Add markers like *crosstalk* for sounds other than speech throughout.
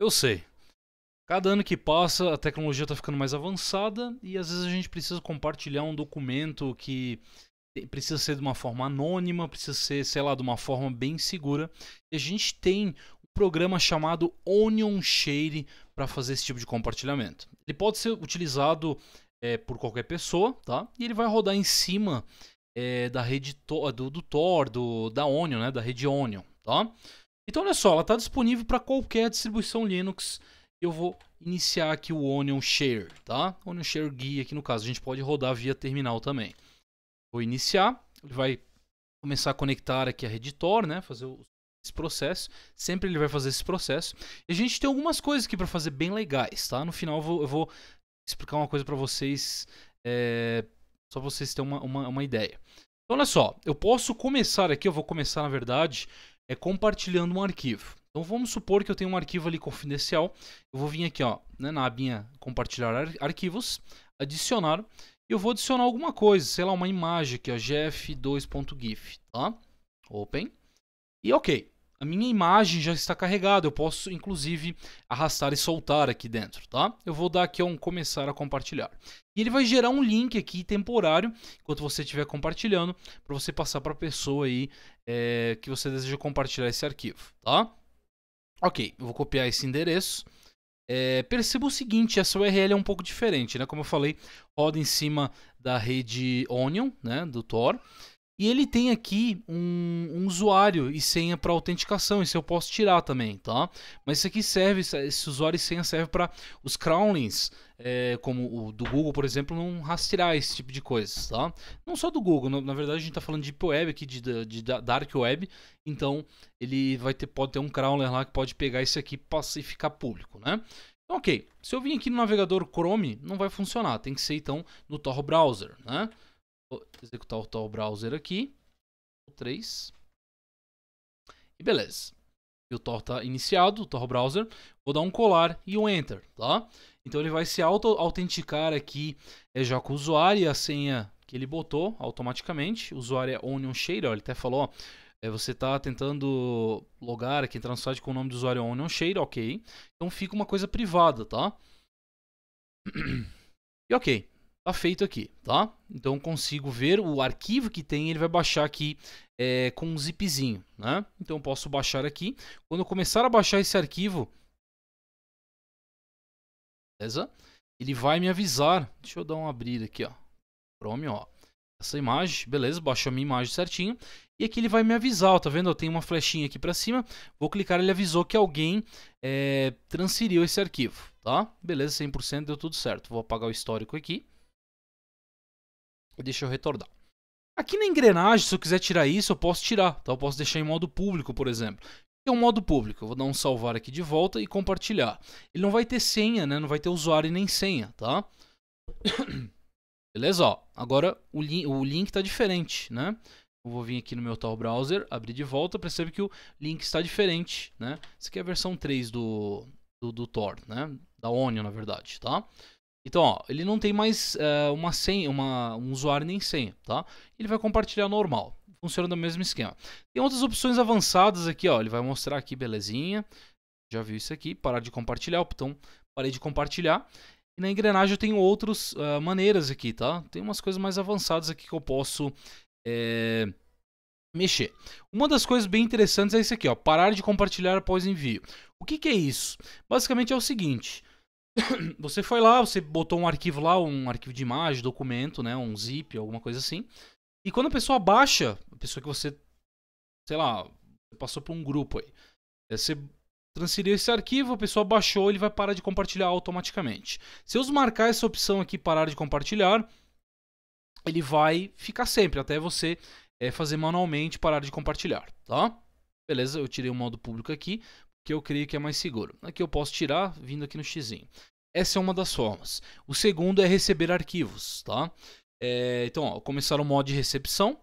Eu sei. Cada ano que passa, a tecnologia está ficando mais avançada e às vezes a gente precisa compartilhar um documento que precisa ser de uma forma anônima, precisa ser, sei lá, de uma forma bem segura. E a gente tem um programa chamado Onion Share para fazer esse tipo de compartilhamento. Ele pode ser utilizado é, por qualquer pessoa, tá? E ele vai rodar em cima é, da rede do, do Tor, do, da Onion, né? Da rede Onion, tá? Então, olha só, ela está disponível para qualquer distribuição Linux. Eu vou iniciar aqui o Onion Share, tá? Onion Share Gui aqui no caso. A gente pode rodar via terminal também. Vou iniciar. Ele vai começar a conectar aqui a Reditor, né? Fazer esse processo. Sempre ele vai fazer esse processo. E a gente tem algumas coisas aqui para fazer bem legais, tá? No final eu vou, eu vou explicar uma coisa para vocês, é... só vocês terem uma, uma, uma ideia. Então, olha só, eu posso começar aqui, eu vou começar, na verdade, é compartilhando um arquivo. Então vamos supor que eu tenho um arquivo ali confidencial. Eu vou vir aqui ó, né, na abinha compartilhar ar arquivos, adicionar. E eu vou adicionar alguma coisa, sei lá, uma imagem aqui, gf2.gif, tá? Open. E ok a minha imagem já está carregada, eu posso inclusive arrastar e soltar aqui dentro, tá? Eu vou dar aqui um começar a compartilhar. E ele vai gerar um link aqui temporário, enquanto você estiver compartilhando, para você passar para a pessoa aí é, que você deseja compartilhar esse arquivo, tá? Ok, eu vou copiar esse endereço. É, perceba o seguinte, essa URL é um pouco diferente, né? Como eu falei, roda em cima da rede Onion, né, do Tor. E ele tem aqui um, um usuário e senha para autenticação, isso eu posso tirar também, tá? Mas isso aqui serve, esse usuário e senha serve para os crawlings, é, como o do Google, por exemplo, não rastrear esse tipo de coisa tá? Não só do Google, na, na verdade a gente está falando de Deep Web aqui, de, de, de, Dark Web, então ele vai ter, pode ter um crawler lá que pode pegar isso aqui e ficar público, né? Então, ok, se eu vim aqui no navegador Chrome, não vai funcionar, tem que ser então no Tor Browser, né? Vou executar o tal browser aqui. 3. E beleza. E o Tor está iniciado, o Tor Browser. Vou dar um colar e um Enter, tá? Então ele vai se auto-autenticar aqui é, já com o usuário e a senha que ele botou automaticamente. O usuário é Onion Shader, ele até falou, ó, é, você está tentando logar aqui, entrar no site com o nome do usuário Onion Shader, ok. Então fica uma coisa privada, tá? *clears throat* e ok, tá feito aqui, tá? Então consigo ver o arquivo que tem, ele vai baixar aqui é, com um zipzinho, né? Então eu posso baixar aqui. Quando eu começar a baixar esse arquivo, beleza? Ele vai me avisar. Deixa eu dar um abrir aqui, ó. Chrome, ó. Essa imagem, beleza? Baixou a minha imagem certinho. E aqui ele vai me avisar, ó, tá vendo? Eu tenho uma flechinha aqui para cima. Vou clicar, ele avisou que alguém é, transferiu esse arquivo, tá? Beleza, 100% deu tudo certo. Vou apagar o histórico aqui. Deixa eu retornar. Aqui na engrenagem, se eu quiser tirar isso, eu posso tirar, então Eu posso deixar em modo público, por exemplo. É um modo público. Eu vou dar um salvar aqui de volta e compartilhar. Ele não vai ter senha, né? Não vai ter usuário nem senha, tá? *coughs* Beleza, ó. Agora o, li o link está diferente, né? Eu vou vir aqui no meu tal browser, abrir de volta, percebe que o link está diferente, né? Isso aqui é a versão 3 do, do, do Tor, né? Da Onion, na verdade, tá? Então, ó, ele não tem mais uh, uma senha, uma, um usuário nem senha, tá? Ele vai compartilhar normal. Funciona do mesmo esquema. Tem outras opções avançadas aqui, ó. Ele vai mostrar aqui, belezinha. Já viu isso aqui. Parar de compartilhar, o botão parei de compartilhar. E na engrenagem eu tenho outras uh, maneiras aqui, tá? Tem umas coisas mais avançadas aqui que eu posso... É mexer. Uma das coisas bem interessantes é isso aqui, ó, parar de compartilhar após envio. O que, que, é isso? Basicamente é o seguinte, *coughs* Você foi lá, você botou um arquivo lá, um arquivo de imagem, documento, né, um zip, alguma coisa assim. E quando a pessoa baixa, a pessoa que você, sei lá, passou por um grupo aí, eh, você transferiu esse arquivo, a pessoa baixou, ele vai parar de compartilhar automaticamente. Se eu marcar essa opção aqui, parar de compartilhar, ele vai ficar sempre, até você é, fazer manualmente parar de compartilhar, tá? Beleza, eu tirei o modo público aqui, que eu creio que é mais seguro. Aqui eu posso tirar vindo aqui no xizinho. Essa é uma das formas. O segundo é receber arquivos, tá? É, então, ó, começar o modo de recepção.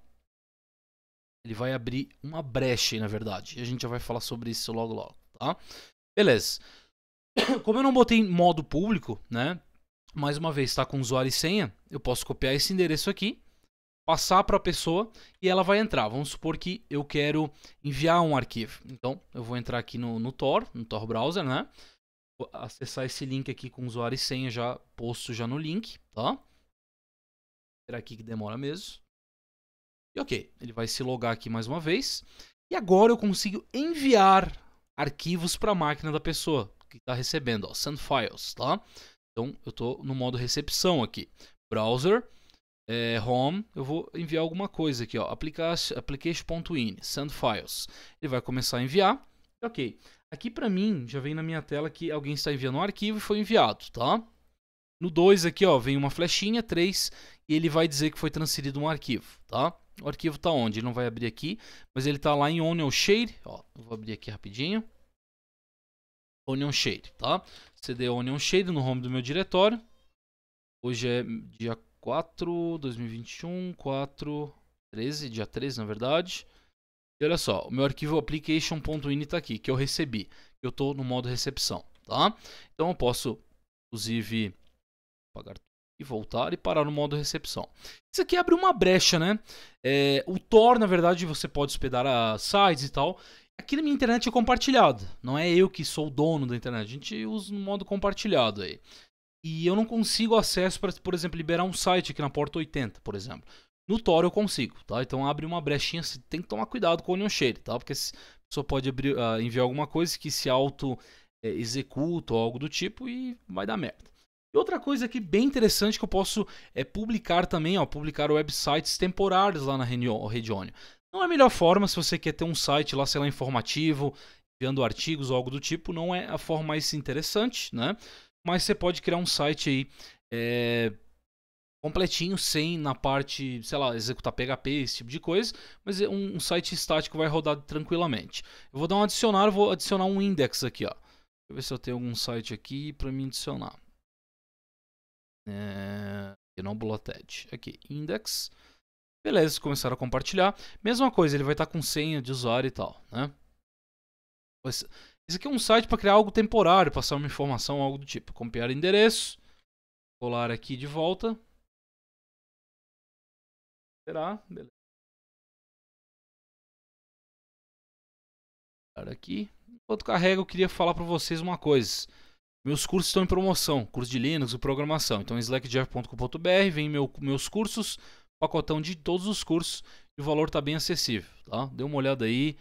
Ele vai abrir uma brecha aí, na verdade. E a gente já vai falar sobre isso logo logo, tá? Beleza. *coughs* Como eu não botei modo público, né? Mais uma vez, está com usuário e senha, eu posso copiar esse endereço aqui passar para a pessoa e ela vai entrar. Vamos supor que eu quero enviar um arquivo. Então, eu vou entrar aqui no, no Tor, no Tor Browser, né? Vou acessar esse link aqui com usuário e senha já posto já no link, tá? Será aqui que demora mesmo? E ok, ele vai se logar aqui mais uma vez. E agora eu consigo enviar arquivos para a máquina da pessoa que está recebendo, ó, send files, tá? Então eu estou no modo recepção aqui. Browser, é, home, eu vou enviar alguma coisa aqui, ó, application.in, send files. Ele vai começar a enviar, ok. Aqui para mim, já vem na minha tela que alguém está enviando um arquivo e foi enviado, tá? No 2 aqui, ó, vem uma flechinha, 3, e ele vai dizer que foi transferido um arquivo, tá? O arquivo está onde? Ele não vai abrir aqui, mas ele está lá em Onion Shade, ó, vou abrir aqui rapidinho. Onion Shade, tá? CD Onion Shade no home do meu diretório. Hoje é dia 4, 2021, 4, 13, dia 13 na verdade. E olha só, o meu arquivo application.ini está aqui, que eu recebi. Eu estou no modo recepção, tá? Então eu posso, inclusive, apagar e voltar e parar no modo recepção. Isso aqui abre uma brecha, né? É, o Tor, na verdade, você pode hospedar a sites e tal. Aqui na minha internet é compartilhado. Não é eu que sou o dono da internet. A gente usa no modo compartilhado aí e eu não consigo acesso para, por exemplo, liberar um site aqui na porta 80, por exemplo. No Tor eu consigo, tá? Então abre uma brechinha, você tem que tomar cuidado com o Onion tá? Porque a pessoa pode abrir, uh, enviar alguma coisa que se auto é, executa ou algo do tipo e vai dar merda. E outra coisa aqui bem interessante que eu posso é publicar também, ó, publicar websites temporários lá na rede Não é a melhor forma se você quer ter um site lá, sei lá, informativo, enviando artigos ou algo do tipo, não é a forma mais interessante, né? mas você pode criar um site aí é, completinho, sem na parte, sei lá, executar PHP, esse tipo de coisa, mas é um, um site estático vai rodar tranquilamente. Eu vou dar um adicionar, vou adicionar um index aqui, ó. Deixa eu ver se eu tenho algum site aqui para me adicionar. É... Eh, não Bloted. Aqui, index. Beleza, começaram a compartilhar. Mesma coisa, ele vai estar tá com senha de usuário e tal, né? Isso aqui é um site para criar algo temporário, passar uma informação, algo do tipo. Copiar endereço, colar aqui de volta. Será? Beleza. Aqui. Enquanto carrega, eu queria falar para vocês uma coisa. Meus cursos estão em promoção, curso de Linux e programação. Então, slackjack.com.br, vem meu, meus cursos, pacotão de todos os cursos, e o valor está bem acessível, tá? Dê uma olhada aí,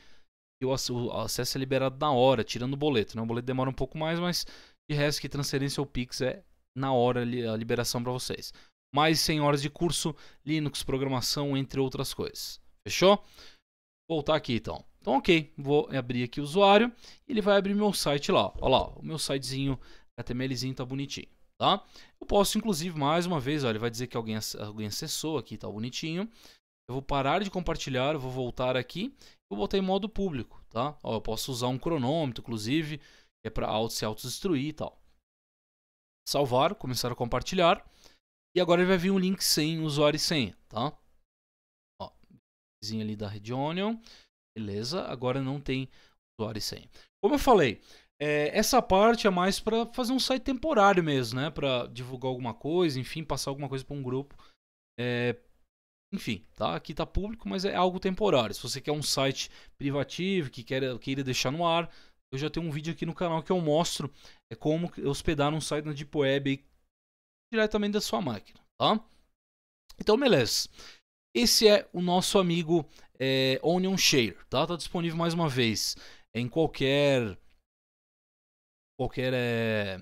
o acesso é liberado na hora, tirando o boleto. Né? O boleto demora um pouco mais, mas de resto que transferência ou Pix é na hora a liberação para vocês. Mais 100 horas de curso, Linux, programação, entre outras coisas. Fechou? Vou voltar aqui então. Então, ok, vou abrir aqui o usuário e ele vai abrir meu site lá. Olha lá, o meu sitezinho HTMLzinho tá bonitinho. Tá? Eu posso, inclusive, mais uma vez, olha, ele vai dizer que alguém, alguém acessou aqui, tá bonitinho. Eu vou parar de compartilhar, vou voltar aqui eu botei modo público, tá? Ó, eu posso usar um cronômetro, inclusive, é para auto se autodestruir e tal. Salvar, começar a compartilhar. E agora ele vai vir um link sem usuário e senha, tá? Ó, ali da Red Onion. Beleza, agora não tem usuário e senha. Como eu falei, é, essa parte é mais para fazer um site temporário mesmo, né? Para divulgar alguma coisa, enfim, passar alguma coisa para um grupo. É, enfim, tá? Aqui está público, mas é algo temporário. Se você quer um site privativo, que queira, queira deixar no ar, eu já tenho um vídeo aqui no canal que eu mostro é como hospedar um site na Deep Web diretamente da sua máquina, tá? Então, beleza. Esse é o nosso amigo é, Onion Share, tá? Tá disponível mais uma vez em qualquer qualquer é,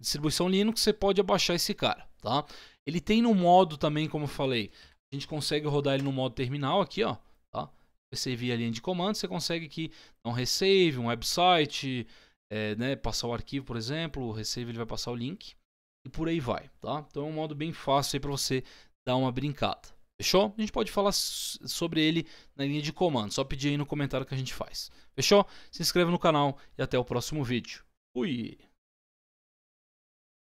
distribuição Linux, você pode abaixar esse cara, tá? Ele tem no modo também, como eu falei, a gente consegue rodar ele no modo terminal aqui, ó. Tá? Você via a linha de comando, você consegue aqui dar um receive um website, é, né, passar o arquivo, por exemplo. O receive ele vai passar o link e por aí vai, tá? Então é um modo bem fácil aí para você dar uma brincada. Fechou? A gente pode falar sobre ele na linha de comando. Só pedir aí no comentário que a gente faz. Fechou? Se inscreva no canal e até o próximo vídeo. Fui!